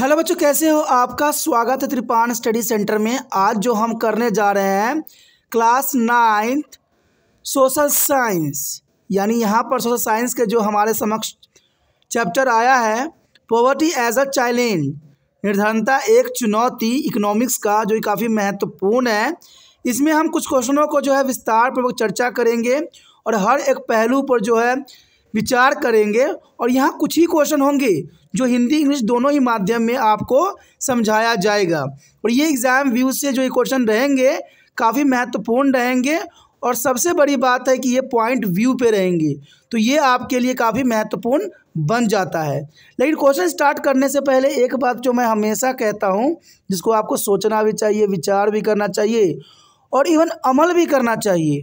Hello बच्चों कैसे हो आपका स्वागत है त्रिपान स्टडी सेंटर में आज जो हम करने जा रहे हैं क्लास नाइन्थ सोशल साइंस यानी यहाँ पर सोशल साइंस के जो हमारे समक्ष चैप्टर आया है पॉवर्टी एज अ चैलेंज निर्धनता एक चुनौती इकोनॉमिक्स का जो काफ़ी महत्वपूर्ण है इसमें हम कुछ क्वेश्चनों को जो है विस्तार पूर्वक चर्चा करेंगे और हर एक पहलू पर जो है विचार करेंगे और यहाँ कुछ ही क्वेश्चन होंगे जो हिंदी इंग्लिश दोनों ही माध्यम में आपको समझाया जाएगा और ये एग्ज़ाम व्यू से जो ये क्वेश्चन रहेंगे काफ़ी महत्वपूर्ण रहेंगे और सबसे बड़ी बात है कि ये पॉइंट व्यू पे रहेंगे तो ये आपके लिए काफ़ी महत्वपूर्ण बन जाता है लेकिन क्वेश्चन स्टार्ट करने से पहले एक बात जो मैं हमेशा कहता हूँ जिसको आपको सोचना भी चाहिए विचार भी करना चाहिए और इवन अमल भी करना चाहिए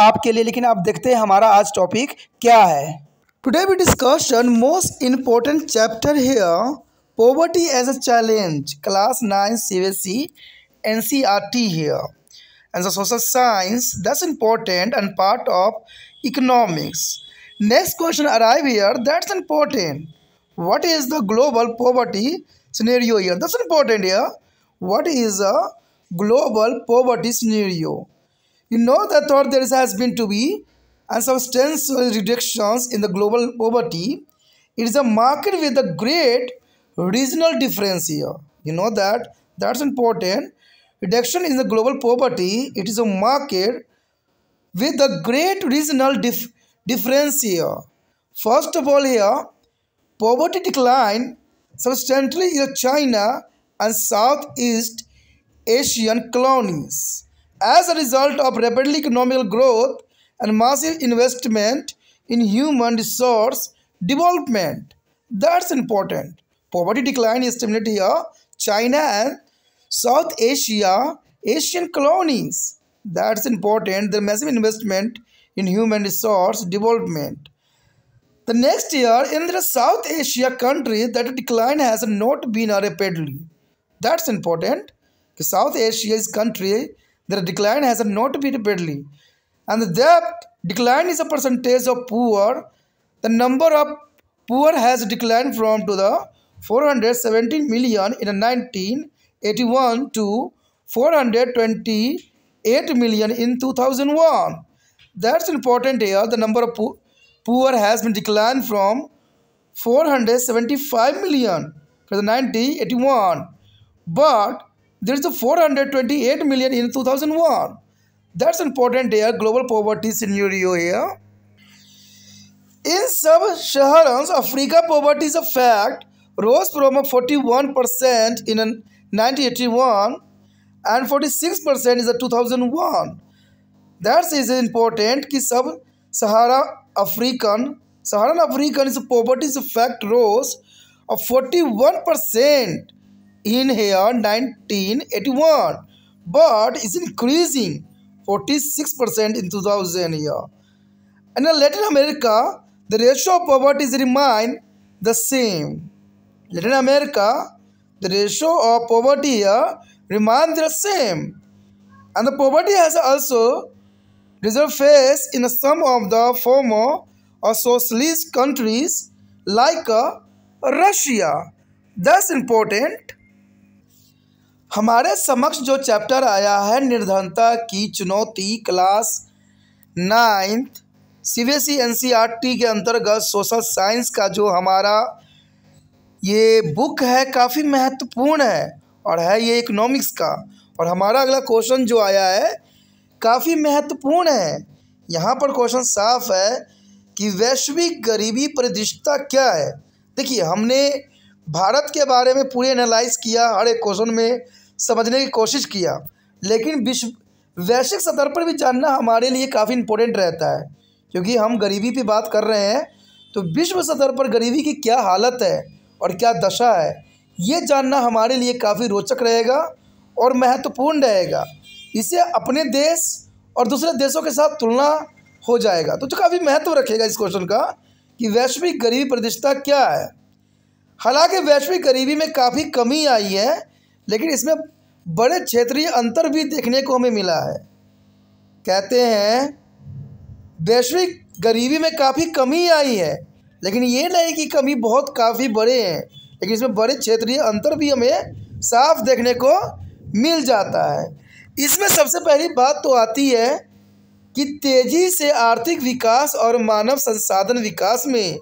आपके लिए लेकिन आप देखते हैं हमारा आज टॉपिक क्या है today we discussion most important chapter here poverty as a challenge class nine C B C N C R T here and social science this important and part of economics next question arrive here that's important what is the global poverty scenario here this important here what is a global poverty scenario You know the thought there has been to be and substantial reductions in the global poverty. It is a market with a great regional difference here. You know that. That's important. Reduction in the global poverty. It is a market with a great regional dif difference here. First of all here, poverty decline substantially in China and Southeast Asian colonies. As a result of rapid economic growth and massive investment in human resource development, that's important. Poverty decline is stimulated here. Uh, China and South Asia, Asian colonies. That's important. The massive investment in human resource development. The next year, in the South Asia countries, that decline has not been rapidly. That's important. The South Asia's country their decline has not been rapidly, and that decline is a percentage of poor. The number of poor has declined from to the 417 million in 1981 to 428 million in 2001. That's important here. The number of poor has been declined from 475 million for the 1981. But there's a 428 million in 2001. That's important here, global poverty scenario here. In sub-Saharan Africa, poverty is a fact. Rose from 41% in 1981 and 46% is a 2001. That is important कि सब Sahara African Saharan African poverty is a fact. Rose और 41 percent in here 1981 but is increasing 46% in 2000 year. And in Latin America, the ratio of poverty is remain the same. Latin America, the ratio of poverty here remain the same. And the poverty has also reserved face in some of the former or socialist countries like uh, Russia. That's important हमारे समक्ष जो chapter आया है निर्धनता की चुनौती class ninth C B S E N C R T के अंतर्गत सोशल साइंस का जो हमारा ये बुक है काफ़ी महत्वपूर्ण है और है ये इकोनॉमिक्स का और हमारा अगला क्वेश्चन जो आया है काफ़ी महत्वपूर्ण है यहाँ पर क्वेश्चन साफ है कि वैश्विक गरीबी परिदृष्टता क्या है देखिए हमने भारत के बारे में पूरे एनालाइज किया हर एक क्वेश्चन में समझने की कोशिश किया लेकिन विश्व वैश्विक स्तर पर भी जानना हमारे लिए काफ़ी इम्पोर्टेंट रहता है क्योंकि हम गरीबी पर बात कर रहे हैं तो विश्व स्तर पर गरीबी की क्या हालत है और क्या दशा है ये जानना हमारे लिए काफ़ी रोचक रहेगा और महत्वपूर्ण रहेगा इसे अपने देश और दूसरे देशों के साथ तुलना हो जाएगा तो जो काफ़ी महत्व रखेगा इस क्वेश्चन का कि वैश्विक गरीबी प्रतिष्ठा क्या है हालांकि वैश्विक गरीबी में काफ़ी कमी आई है लेकिन इसमें बड़े क्षेत्रीय अंतर भी देखने को हमें मिला है कहते हैं वैश्विक गरीबी में काफ़ी कमी आई है लेकिन ये नहीं कि कमी बहुत काफ़ी बड़े हैं लेकिन इसमें बड़े क्षेत्रीय अंतर भी हमें साफ देखने को मिल जाता है इसमें सबसे पहली बात तो आती है कि तेज़ी से आर्थिक विकास और मानव संसाधन विकास में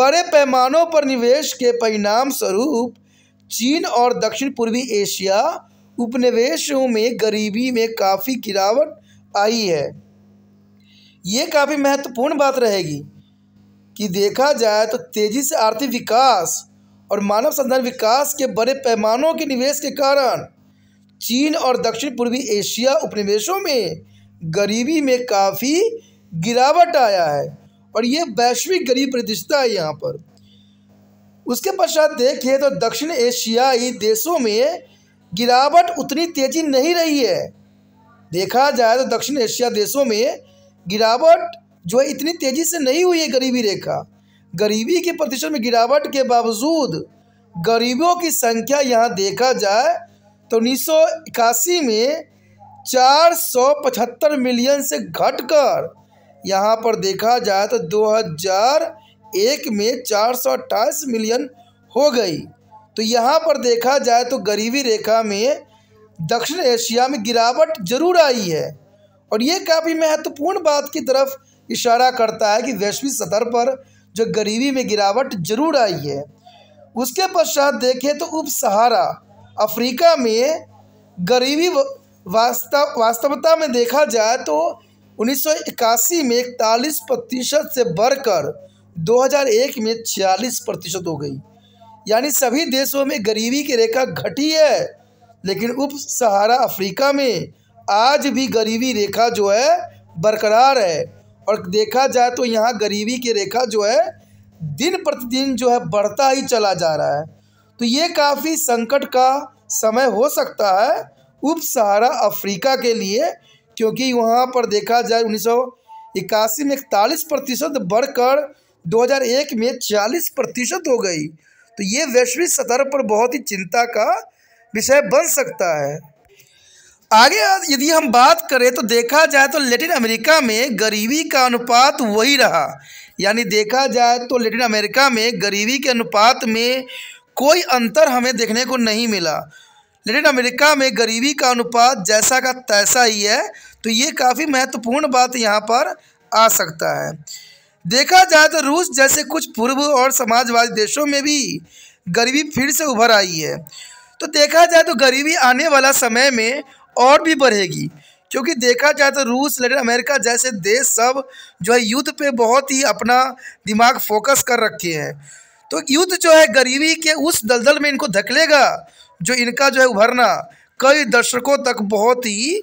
बड़े पैमानों पर निवेश के परिणाम स्वरूप चीन और दक्षिण पूर्वी एशिया उपनिवेशों में गरीबी में काफ़ी गिरावट आई है ये काफ़ी महत्वपूर्ण बात रहेगी कि देखा जाए तो तेज़ी से आर्थिक विकास और मानव संसाधन विकास के बड़े पैमानों के निवेश के कारण चीन और दक्षिण पूर्वी एशिया उपनिवेशों में गरीबी में काफ़ी गिरावट आया है और ये वैश्विक गरीब प्रतिष्ठा है यहाँ पर उसके पश्चात देखिए तो दक्षिण एशियाई देशों में गिरावट उतनी तेजी नहीं रही है देखा जाए तो दक्षिण एशिया देशों में गिरावट जो है इतनी तेज़ी से नहीं हुई है गरीबी रेखा गरीबी के प्रतिशत में गिरावट के बावजूद गरीबों की संख्या यहाँ देखा जाए तो उन्नीस में 475 मिलियन से घटकर यहाँ पर देखा जाए तो हजार एक में चार सौ अट्ठाईस मिलियन हो गई तो यहाँ पर देखा जाए तो गरीबी रेखा में दक्षिण एशिया में गिरावट जरूर आई है और ये काफ़ी महत्वपूर्ण बात की तरफ इशारा करता है कि वैश्विक सतर पर जो गरीबी में गिरावट जरूर आई है उसके पश्चात देखें तो उप सहारा अफ्रीका में गरीबी वास्तव वास्तवता में देखा जाए तो उन्नीस में इकतालीस प्रतिशत से बढ़कर 2001 में 46 प्रतिशत हो गई यानी सभी देशों में गरीबी की रेखा घटी है लेकिन उप सहारा अफ्रीका में आज भी गरीबी रेखा जो है बरकरार है और देखा जाए तो यहाँ गरीबी की रेखा जो है दिन प्रतिदिन जो है बढ़ता ही चला जा रहा है तो ये काफ़ी संकट का समय हो सकता है उप सहारा अफ्रीका के लिए क्योंकि वहाँ पर देखा जाए उन्नीस इक्यासी में इकतालीस प्रतिशत बढ़कर 2001 में 40 प्रतिशत हो गई तो ये वैश्विक स्तर पर बहुत ही चिंता का विषय बन सकता है आगे यदि हम बात करें तो देखा जाए तो लेटिन अमेरिका में गरीबी का अनुपात वही रहा यानी देखा जाए तो लेटिन अमेरिका में गरीबी के अनुपात में कोई अंतर हमें देखने को नहीं मिला लेटिन अमेरिका में गरीबी का अनुपात जैसा का तैसा ही है तो ये काफ़ी महत्वपूर्ण बात यहाँ पर आ सकता है देखा जाए तो रूस जैसे कुछ पूर्व और समाजवादी देशों में भी गरीबी फिर से उभर आई है तो देखा जाए तो गरीबी आने वाला समय में और भी बढ़ेगी क्योंकि देखा जाए तो रूस लेटिन अमेरिका जैसे देश सब जो है युद्ध पे बहुत ही अपना दिमाग फोकस कर रखे हैं तो युद्ध जो है गरीबी के उस दलदल में इनको धकलेगा जो इनका जो है उभरना कई दशकों तक बहुत ही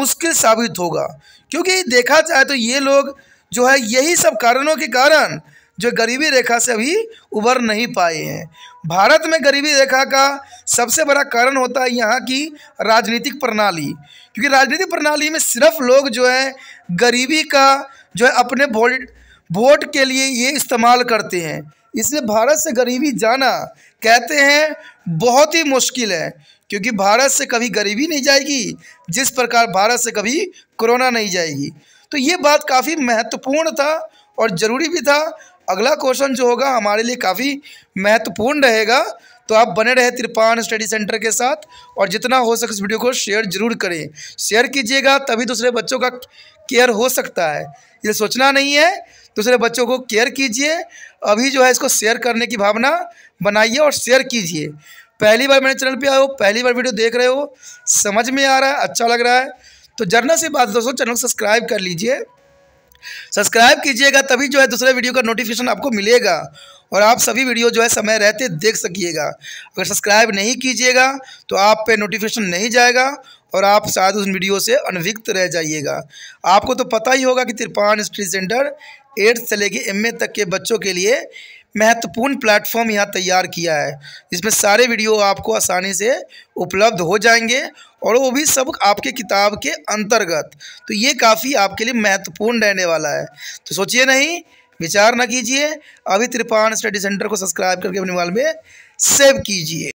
मुश्किल साबित होगा क्योंकि देखा जाए तो ये लोग जो है यही सब कारणों के कारण जो गरीबी रेखा से अभी उभर नहीं पाए हैं भारत में गरीबी रेखा का सबसे बड़ा कारण होता है यहाँ की राजनीतिक प्रणाली क्योंकि राजनीतिक प्रणाली में सिर्फ लोग जो है गरीबी का जो है अपने वोट वोट के लिए ये इस्तेमाल करते हैं इसलिए भारत से गरीबी जाना कहते हैं बहुत ही मुश्किल है क्योंकि भारत से कभी गरीबी नहीं जाएगी जिस प्रकार भारत से कभी कोरोना नहीं जाएगी तो ये बात काफ़ी महत्वपूर्ण था और ज़रूरी भी था अगला क्वेश्चन जो होगा हमारे लिए काफ़ी महत्वपूर्ण रहेगा तो आप बने रहे तिरपान स्टडी सेंटर के साथ और जितना हो सके इस वीडियो को शेयर जरूर करें शेयर कीजिएगा तभी दूसरे बच्चों का केयर हो सकता है ये सोचना नहीं है दूसरे बच्चों को केयर कीजिए अभी जो है इसको शेयर करने की भावना बनाइए और शेयर कीजिए पहली बार मेरे चैनल पे आए हो पहली बार वीडियो देख रहे हो समझ में आ रहा है अच्छा लग रहा है तो जरना से बात दोस्तों चैनल सब्सक्राइब कर लीजिए सब्सक्राइब कीजिएगा तभी जो है दूसरे वीडियो का नोटिफिकेशन आपको मिलेगा और आप सभी वीडियो जो है समय रहते देख सकिएगा अगर सब्सक्राइब नहीं कीजिएगा तो आप पे नोटिफिकेशन नहीं जाएगा और आप शायद उस वीडियो से अनविक्त रह जाइएगा आपको तो पता ही होगा कि तिरपान स्टडी सेंटर एट्थ से लेके एम तक के बच्चों के लिए महत्वपूर्ण प्लेटफॉर्म यहाँ तैयार किया है इसमें सारे वीडियो आपको आसानी से उपलब्ध हो जाएंगे और वो भी सब आपके किताब के अंतर्गत तो ये काफ़ी आपके लिए महत्वपूर्ण रहने वाला है तो सोचिए नहीं विचार ना कीजिए अभी त्रिपान स्टडी सेंटर को सब्सक्राइब करके अपने मोबाइल में सेव कीजिए